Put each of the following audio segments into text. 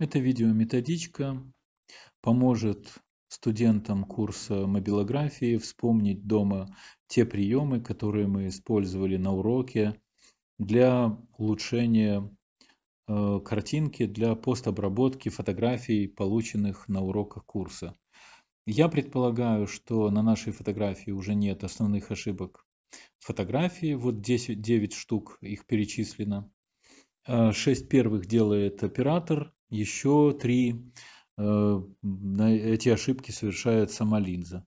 Эта видеометодичка поможет студентам курса мобилографии вспомнить дома те приемы, которые мы использовали на уроке для улучшения э, картинки для постобработки фотографий, полученных на уроках курса. Я предполагаю, что на нашей фотографии уже нет основных ошибок фотографии. Вот 10, 9 штук их перечислено. 6 э, первых делает оператор, еще три э, эти ошибки совершает сама линза.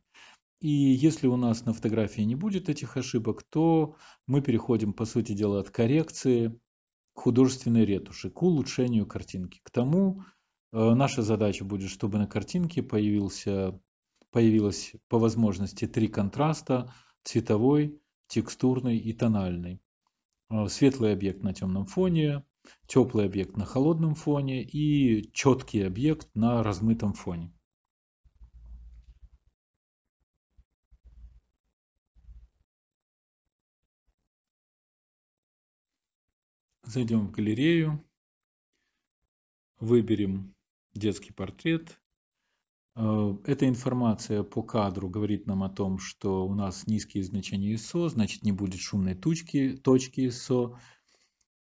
И если у нас на фотографии не будет этих ошибок, то мы переходим, по сути дела, от коррекции к художественной ретуши, к улучшению картинки. К тому э, наша задача будет, чтобы на картинке появился, появилось по возможности три контраста – цветовой, текстурный и тональный. Э, светлый объект на темном фоне, теплый объект на холодном фоне и четкий объект на размытом фоне. Зайдем в галерею, выберем детский портрет. Э, эта информация по кадру говорит нам о том, что у нас низкие значения ISO, значит не будет шумной тучки, точки ISO,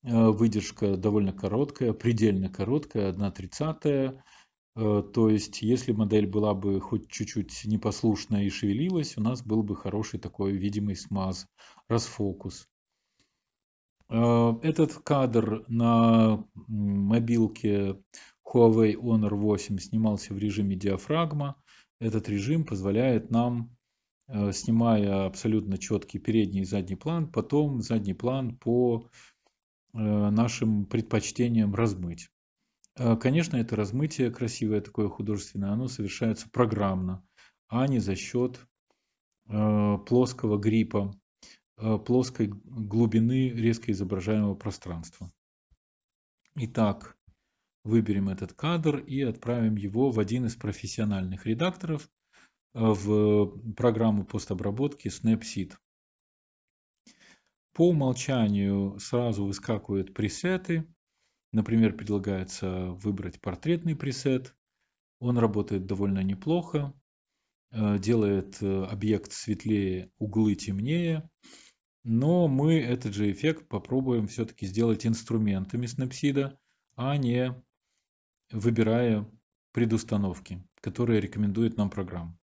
Э, выдержка довольно короткая, предельно короткая, 1 тридцатая. Э, то есть, если модель была бы хоть чуть-чуть непослушная и шевелилась, у нас был бы хороший такой видимый смаз, расфокус. Э, этот кадр на мобилке Huawei Honor 8 снимался в режиме диафрагма. Этот режим позволяет нам, снимая абсолютно четкий передний и задний план, потом задний план по Э, нашим предпочтением размыть. Э, конечно, это размытие красивое такое художественное, оно совершается программно, а не за счет э, плоского гриппа, плоской глубины резко изображаемого пространства. Итак, выберем этот кадр и отправим его в один из профессиональных редакторов в программу постобработки Snapseed. По умолчанию сразу выскакивают пресеты. Например, предлагается выбрать портретный пресет. Он работает довольно неплохо, э, делает э, объект светлее, углы темнее. Но мы этот же эффект попробуем все-таки сделать инструментами снапсида, а не выбирая предустановки, которые рекомендует нам программа.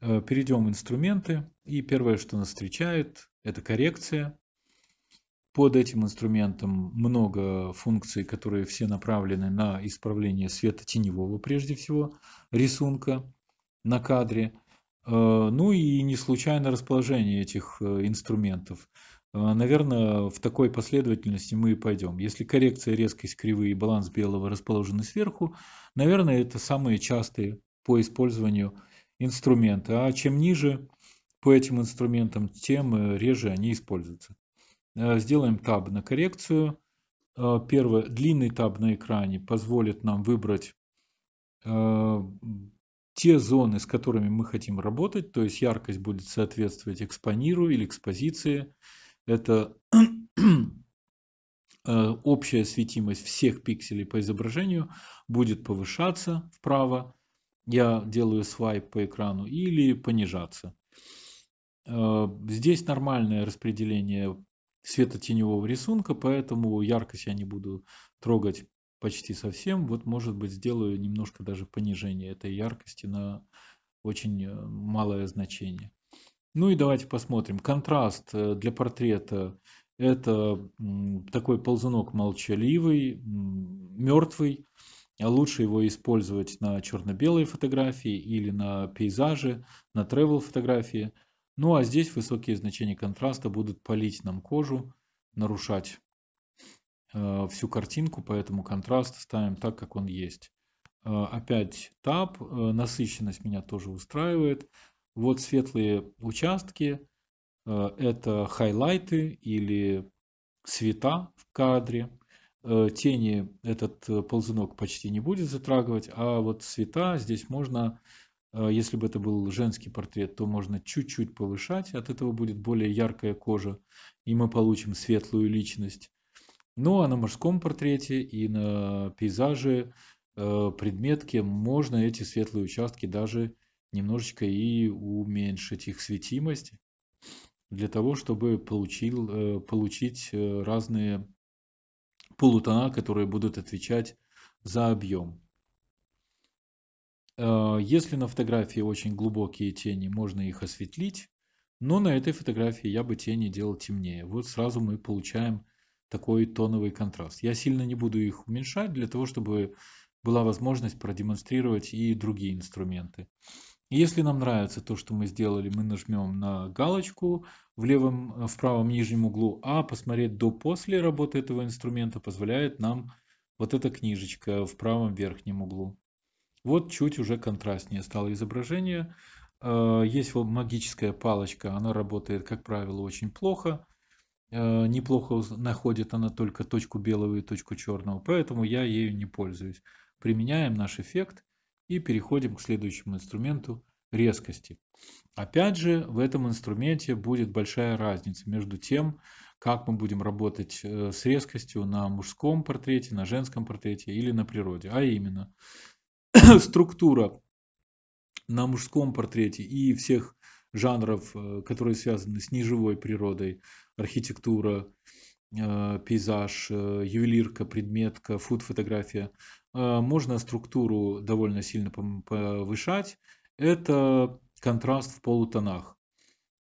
Э, Перейдем в инструменты. И первое, что нас встречает, это коррекция. Под этим инструментом много функций, которые все направлены на исправление света теневого, прежде всего, рисунка на кадре. Э, ну и не случайно расположение этих э, инструментов. Э, наверное, в такой последовательности мы и пойдем. Если коррекция, резкость, кривые и баланс белого расположены сверху, наверное, это самые частые по использованию инструменты. А чем ниже, по этим инструментам, тем э, реже они используются. Э, сделаем таб на коррекцию. Э, Первый длинный таб на экране позволит нам выбрать те зоны, с которыми мы хотим работать, то есть яркость будет соответствовать экспониру или экспозиции. Это общая светимость всех пикселей по изображению будет повышаться вправо, я делаю свайп по экрану, или понижаться. Э, здесь нормальное распределение светотеневого рисунка, поэтому яркость я не буду трогать почти совсем. Вот, может быть, сделаю немножко даже понижение этой яркости на очень э, малое значение. Ну и давайте посмотрим. Контраст э, для портрета – это такой ползунок молчаливый, мертвый. А лучше его использовать на черно-белой фотографии или на пейзаже, на travel фотографии – ну а здесь высокие значения контраста будут палить нам кожу, нарушать э, всю картинку, поэтому контраст ставим так, как он есть. Э, опять таб, э, насыщенность меня тоже устраивает. Вот светлые участки, э, это хайлайты или цвета в кадре. Э, тени этот э, ползунок почти не будет затрагивать, а вот цвета здесь можно Э, если бы это был женский портрет, то можно чуть-чуть повышать, от этого будет более яркая кожа, и мы получим светлую личность. Ну а на мужском портрете и на пейзаже, э, предметке можно эти светлые участки даже немножечко и уменьшить их светимость для того, чтобы получил, э, получить разные полутона, которые будут отвечать за объем. Э, если на фотографии очень глубокие тени, можно их осветлить, но на этой фотографии я бы тени делал темнее. Вот сразу мы получаем такой тоновый контраст. Я сильно не буду их уменьшать для того, чтобы была возможность продемонстрировать и другие инструменты. Если нам нравится то, что мы сделали, мы нажмем на галочку в левом, э, в правом нижнем углу, а посмотреть до-после работы этого инструмента позволяет нам вот эта книжечка в правом верхнем углу. Вот чуть уже контрастнее стало изображение. Э, есть вот магическая палочка, она работает, как правило, очень плохо. Э, неплохо находит она только точку белого и точку черного, поэтому я ею не пользуюсь. Применяем наш эффект и переходим к следующему инструменту резкости. Опять же, в этом инструменте будет большая разница между тем, как мы будем работать э, с резкостью на мужском портрете, на женском портрете или на природе. А именно, структура на мужском портрете и всех жанров, э, которые связаны с неживой природой, архитектура, э, пейзаж, э, ювелирка, предметка, фуд-фотография, можно структуру довольно сильно повышать. Это контраст в полутонах.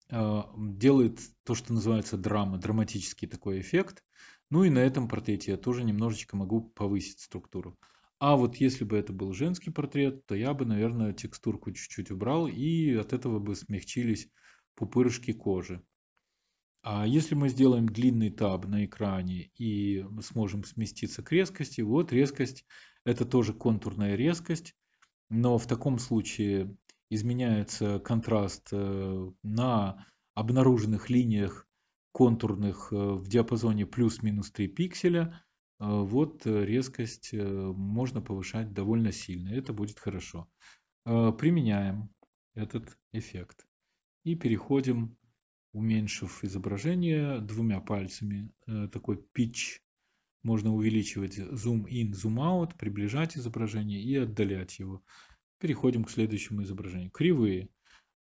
Делает то, что называется драма, драматический такой эффект. Ну и на этом портрете я тоже немножечко могу повысить структуру. А вот если бы это был женский портрет, то я бы, наверное, текстурку чуть-чуть убрал, и от этого бы смягчились пупырышки кожи. А если мы сделаем длинный таб на экране и сможем сместиться к резкости, вот резкость – это тоже контурная резкость, но в таком случае изменяется контраст э, на обнаруженных линиях контурных э, в диапазоне плюс-минус 3 пикселя – а вот э, резкость э, можно повышать довольно сильно. Это будет хорошо. А, применяем этот эффект. И переходим, уменьшив изображение двумя пальцами, э, такой pitch. Можно увеличивать zoom in, zoom out, приближать изображение и отдалять его. Переходим к следующему изображению. Кривые.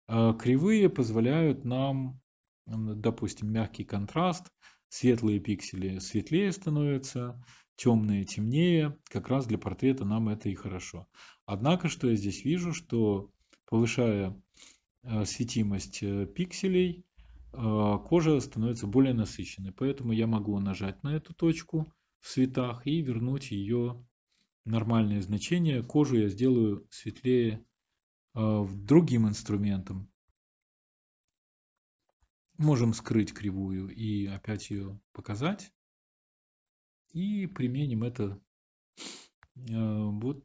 А, кривые позволяют нам, допустим, мягкий контраст – Светлые пиксели светлее становятся, темные темнее. Как раз для портрета нам это и хорошо. Однако, что я здесь вижу, что повышая э, светимость э, пикселей, э, кожа становится более насыщенной. Поэтому я могу нажать на эту точку в цветах и вернуть ее нормальное значение. Кожу я сделаю светлее другим инструментом можем скрыть кривую и опять ее показать. И применим это. Э, вот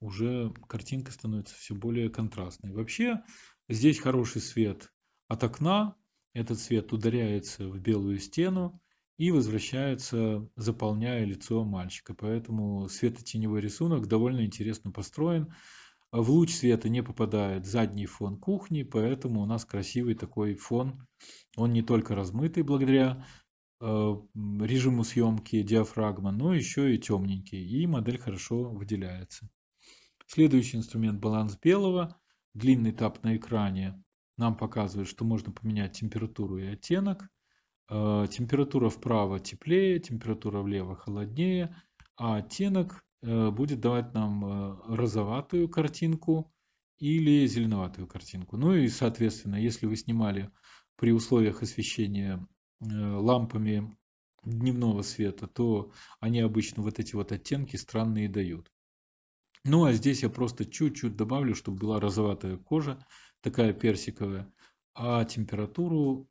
уже картинка становится все более контрастной. Вообще здесь хороший свет от окна. Этот свет ударяется в белую стену и возвращается, заполняя лицо мальчика. Поэтому светотеневой рисунок довольно интересно построен. В луч света не попадает задний фон кухни, поэтому у нас красивый такой фон. Он не только размытый благодаря э, режиму съемки диафрагма, но еще и темненький, и модель хорошо выделяется. Следующий инструмент баланс белого. Длинный тап на экране нам показывает, что можно поменять температуру и оттенок. Э, температура вправо теплее, температура влево холоднее, а оттенок Э, будет давать нам э, розоватую картинку или зеленоватую картинку. Ну и, соответственно, если вы снимали при условиях освещения э, лампами дневного света, то они обычно вот эти вот оттенки странные дают. Ну а здесь я просто чуть-чуть добавлю, чтобы была розоватая кожа, такая персиковая, а температуру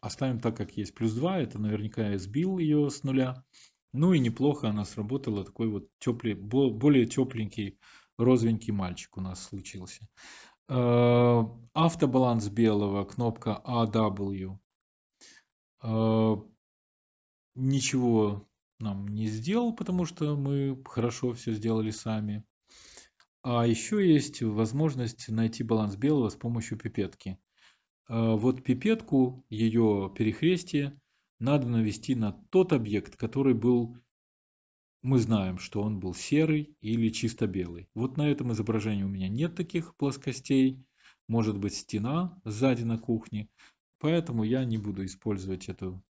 оставим так, как есть. Плюс 2, это наверняка я сбил ее с нуля. Ну и неплохо она сработала, такой вот теплый, более тепленький, розовенький мальчик у нас случился. Э, автобаланс белого, кнопка AW. А э, ничего нам не сделал, потому что мы хорошо все сделали сами. А еще есть возможность найти баланс белого с помощью пипетки. Э, вот пипетку, ее перехрестие надо навести на тот объект, который был, мы знаем, что он был серый или чисто белый. Вот на этом изображении у меня нет таких плоскостей, может быть стена сзади на кухне, поэтому я не буду использовать эту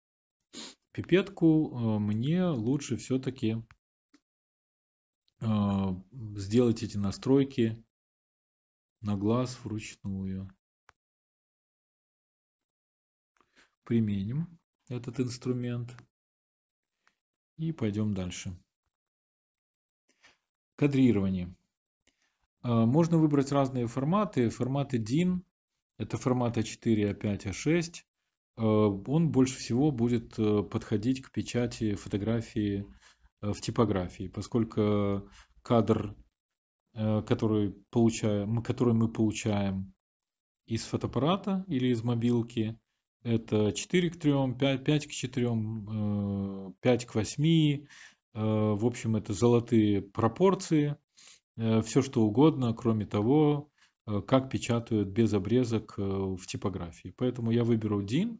пипетку. Э, мне лучше все-таки э, сделать эти настройки на глаз вручную. Применим этот инструмент. И пойдем дальше. Кадрирование. А, можно выбрать разные форматы. Форматы DIN, это формат А4, А5, А6. Он больше всего будет э, подходить к печати фотографии э, в типографии, поскольку кадр, э, который, получаем, который мы получаем из фотоаппарата или из мобилки, это 4 к 3, 5, 5 к 4, 5 э, к 8. Э, в общем, это золотые пропорции. Э, Все что угодно, кроме того, как печатают без обрезок в типографии. Поэтому я выберу DIN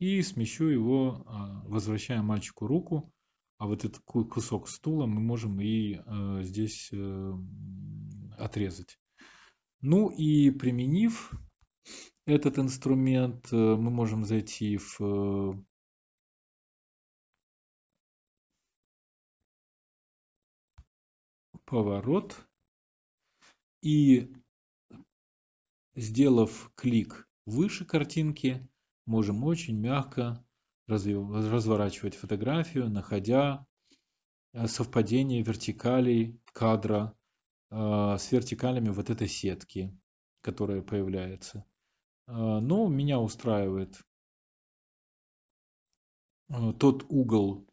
и смещу его, возвращая мальчику руку. А вот этот кусок стула мы можем и здесь отрезать. Ну и применив этот инструмент, э, мы можем зайти в э, поворот и сделав клик выше картинки, можем очень мягко разворачивать фотографию, находя э, совпадение вертикалей кадра с вертикалями вот этой сетки, которая появляется. А, но меня устраивает а, тот угол,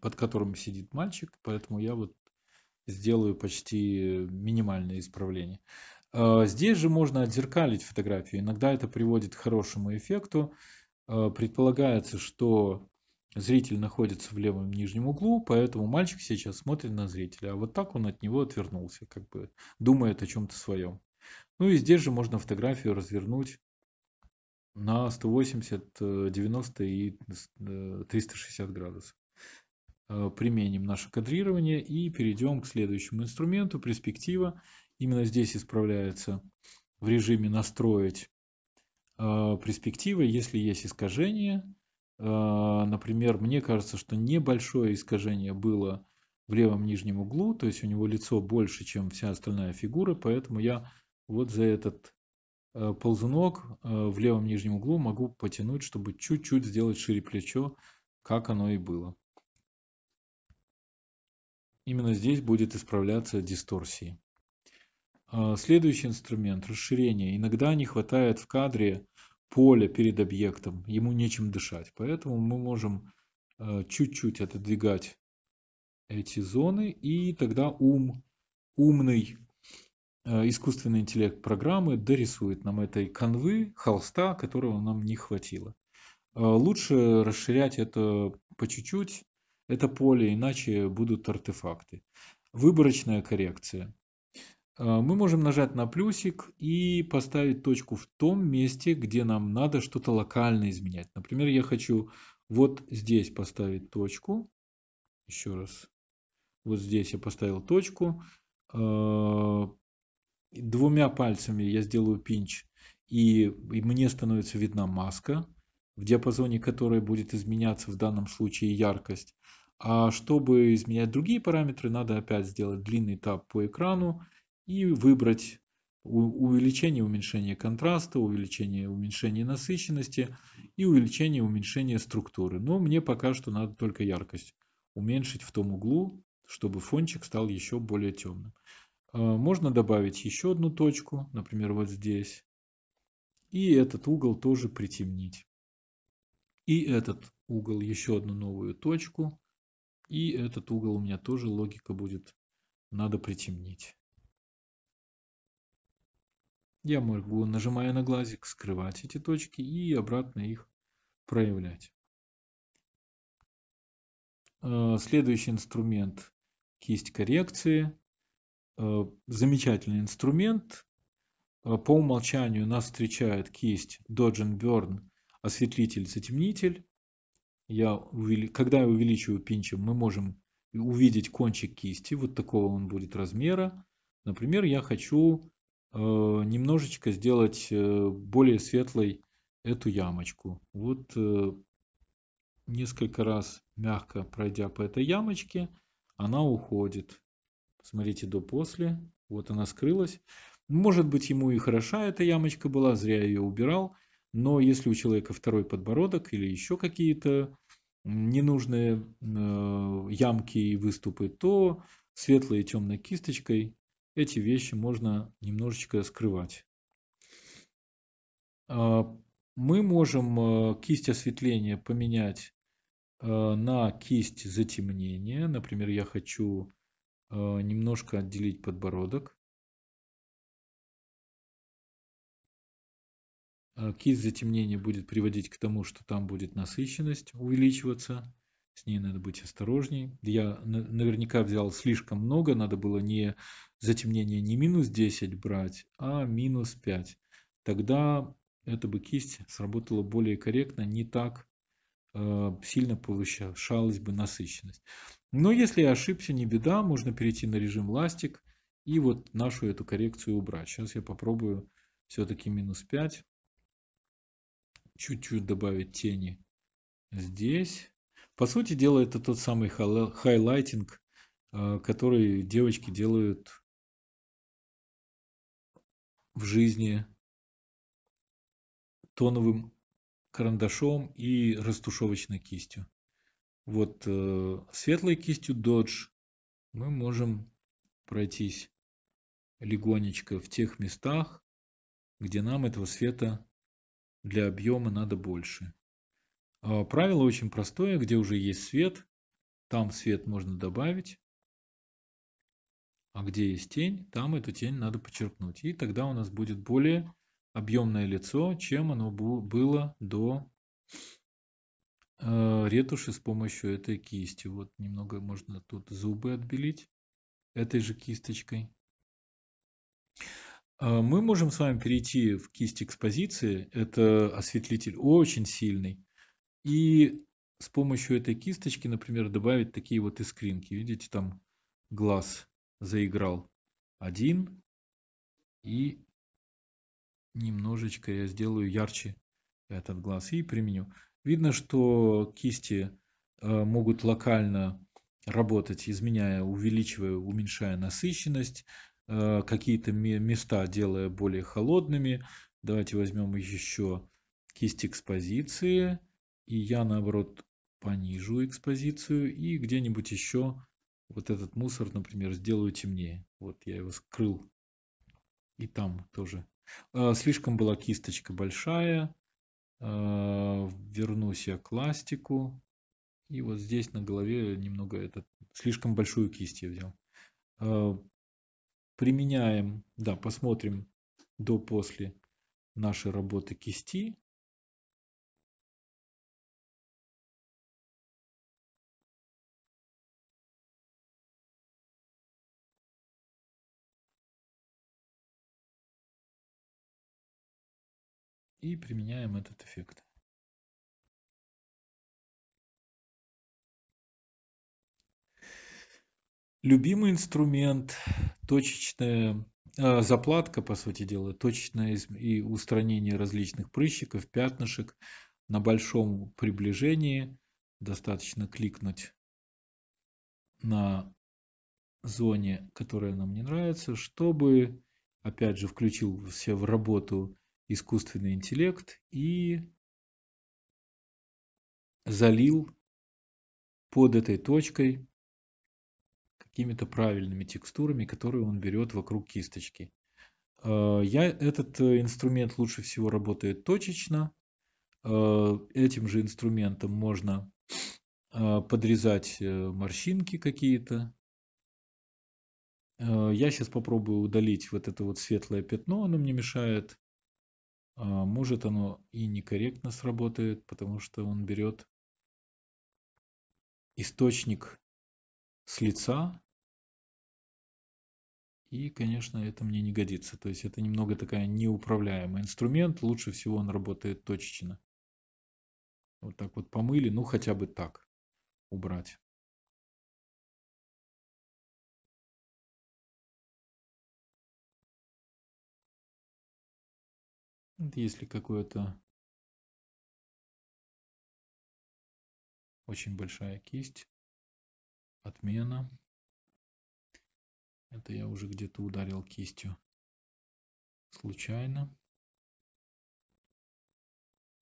под которым сидит мальчик, поэтому я вот сделаю почти минимальное исправление. А, здесь же можно отзеркалить фотографию. Иногда это приводит к хорошему эффекту. Предполагается, что зритель находится в левом нижнем углу, поэтому мальчик сейчас смотрит на зрителя. А вот так он от него отвернулся, как бы думает о чем-то своем. Ну и здесь же можно фотографию развернуть на 180, 90 э, и 360 э, градусов. Э, применим наше кадрирование и перейдем к следующему инструменту, перспектива. Именно здесь исправляется в режиме «Настроить перспектива если есть искажение. Например, мне кажется, что небольшое искажение было в левом нижнем углу, то есть у него лицо больше, чем вся остальная фигура, поэтому я вот за этот Э, ползунок э, в левом нижнем углу могу потянуть, чтобы чуть-чуть сделать шире плечо, как оно и было. Именно здесь будет исправляться дисторсии. Э, следующий инструмент – расширение. Иногда не хватает в кадре поля перед объектом, ему нечем дышать. Поэтому мы можем чуть-чуть отодвигать эти зоны, и тогда ум, умный Э, искусственный интеллект программы дорисует нам этой канвы, холста, которого нам не хватило. Э, лучше расширять это по чуть-чуть, это поле, иначе будут артефакты. Выборочная коррекция. Э, мы можем нажать на плюсик и поставить точку в том месте, где нам надо что-то локально изменять. Например, я хочу вот здесь поставить точку. Еще раз. Вот здесь я поставил точку двумя пальцами я сделаю пинч, и, и мне становится видна маска, в диапазоне которой будет изменяться в данном случае яркость. А чтобы изменять другие параметры, надо опять сделать длинный тап по экрану и выбрать увеличение уменьшение контраста, увеличение уменьшение насыщенности и увеличение уменьшение структуры. Но мне пока что надо только яркость уменьшить в том углу, чтобы фончик стал еще более темным. А, можно добавить еще одну точку, например, вот здесь. И этот угол тоже притемнить. И этот угол еще одну новую точку. И этот угол у меня тоже логика будет. Надо притемнить. Я могу, нажимая на глазик, скрывать эти точки и обратно их проявлять. А, следующий инструмент – кисть коррекции. Э, замечательный инструмент. Э, по умолчанию нас встречает кисть Dodge and Burn, осветлитель-затемнитель. Я увели... Когда я увеличиваю пинчем, мы можем увидеть кончик кисти, вот такого он будет размера. Например, я хочу э, немножечко сделать э, более светлой эту ямочку. Вот э, несколько раз мягко пройдя по этой ямочке, она уходит. Смотрите, до-после. Вот она скрылась. Может быть, ему и хороша эта ямочка была, зря ее убирал. Но если у человека второй подбородок или еще какие-то ненужные э, ямки и выступы, то светлой и темной кисточкой эти вещи можно немножечко скрывать. А, мы можем э, кисть осветления поменять э, на кисть затемнения. Например, я хочу Э, немножко отделить подбородок. Э, кисть затемнения будет приводить к тому, что там будет насыщенность увеличиваться. С ней надо быть осторожней. Я наверняка взял слишком много. Надо было не затемнение не минус 10 брать, а минус 5. Тогда эта бы кисть сработала более корректно, не так Э, сильно повышалась бы насыщенность. Но если я ошибся, не беда, можно перейти на режим ластик и вот нашу эту коррекцию убрать. Сейчас я попробую все-таки минус 5. Чуть-чуть добавить тени здесь. По сути дела, это тот самый хайлайтинг, э, который девочки делают в жизни тоновым карандашом и растушевочной кистью. Вот э, светлой кистью Dodge мы можем пройтись легонечко в тех местах, где нам этого света для объема надо больше. А правило очень простое, где уже есть свет, там свет можно добавить, а где есть тень, там эту тень надо подчеркнуть. И тогда у нас будет более объемное лицо, чем оно было до э, ретуши с помощью этой кисти. Вот немного можно тут зубы отбелить этой же кисточкой. А, мы можем с вами перейти в кисть экспозиции. Это осветлитель очень сильный. И с помощью этой кисточки, например, добавить такие вот искринки. Видите, там глаз заиграл один и немножечко я сделаю ярче этот глаз и применю. Видно, что кисти э, могут локально работать, изменяя, увеличивая, уменьшая насыщенность, э, какие-то места делая более холодными. Давайте возьмем еще кисть экспозиции, и я наоборот понижу экспозицию, и где-нибудь еще вот этот мусор, например, сделаю темнее. Вот я его скрыл. И там тоже Э, слишком была кисточка большая. Э, вернусь я к ластику. И вот здесь на голове немного этот слишком большую кисть я взял. Э, применяем, да, посмотрим до-после нашей работы кисти. и применяем этот эффект Любимый инструмент, точечная э, заплатка, по сути дела, точечное и устранение различных прыщиков, пятнышек на большом приближении. Достаточно кликнуть на зоне, которая нам не нравится, чтобы, опять же, включил все в работу искусственный интеллект и залил под этой точкой какими-то правильными текстурами, которые он берет вокруг кисточки. Э, я, этот э, инструмент лучше всего работает точечно. Э, этим же инструментом можно подрезать морщинки какие-то. Я сейчас попробую удалить вот это вот светлое пятно, оно мне мешает. А, может оно и некорректно сработает, потому что он берет источник с лица, и, конечно, это мне не годится. То есть это немного такая неуправляемый инструмент. Лучше всего он работает точечно. Вот так вот помыли, ну хотя бы так убрать. если какое-то очень большая кисть, отмена. Это я уже где-то ударил кистью случайно.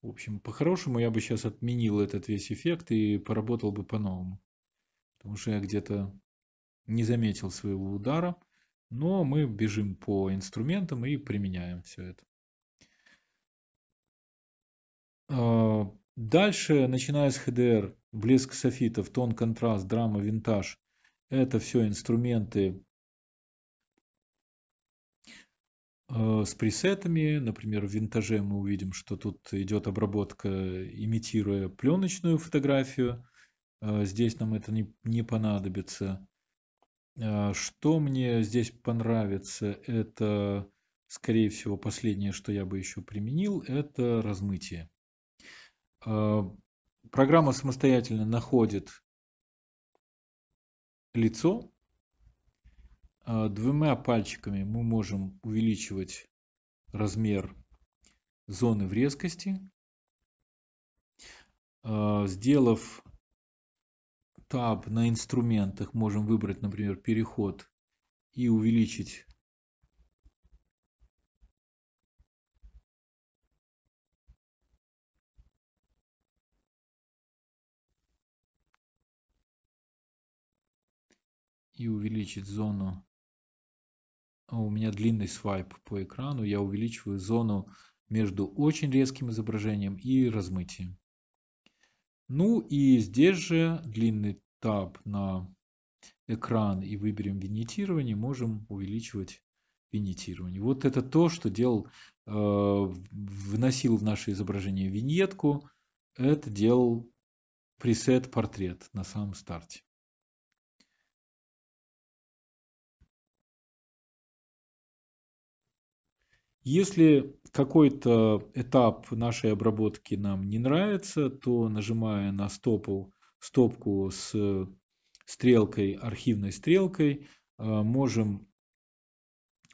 В общем, по-хорошему я бы сейчас отменил этот весь эффект и поработал бы по-новому. Потому что я где-то не заметил своего удара. Но мы бежим по инструментам и применяем все это. Дальше, начиная с HDR, блеск софитов, тон, контраст, драма, винтаж. Это все инструменты э, с пресетами. Например, в винтаже мы увидим, что тут идет обработка, имитируя пленочную фотографию. Э, здесь нам это не понадобится. Э, что мне здесь понравится, это, скорее всего, последнее, что я бы еще применил, это размытие. Э, программа самостоятельно находит лицо. Э, двумя пальчиками мы можем увеличивать размер зоны в резкости. Э, сделав таб на инструментах, можем выбрать, например, переход и увеличить и увеличить зону. А у меня длинный свайп по экрану, я увеличиваю зону между очень резким изображением и размытием. Ну и здесь же длинный таб на экран и выберем винитирование, можем увеличивать винитирование. Вот это то, что делал, э, вносил в наше изображение виньетку, это делал пресет портрет на самом старте. Если какой-то этап нашей обработки нам не нравится, то нажимая на стопу, стопку с стрелкой, архивной стрелкой, э, можем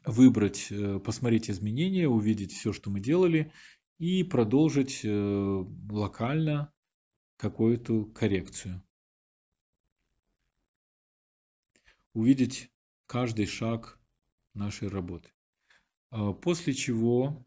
выбрать, э, посмотреть изменения, увидеть все, что мы делали, и продолжить э, локально какую-то коррекцию. Увидеть каждый шаг нашей работы. А, после чего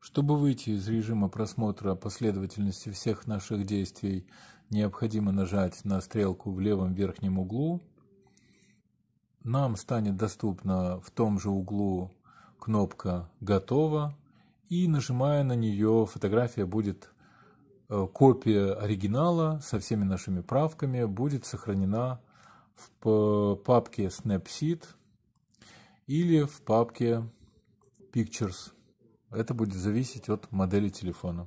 Чтобы выйти из режима просмотра последовательности всех наших действий, необходимо нажать на стрелку в левом верхнем углу. Нам станет доступна в том же углу кнопка «Готово», и нажимая на нее, фотография будет Э, копия оригинала со всеми нашими правками будет сохранена в папке Snapseed или в папке Pictures. Это будет зависеть от модели телефона.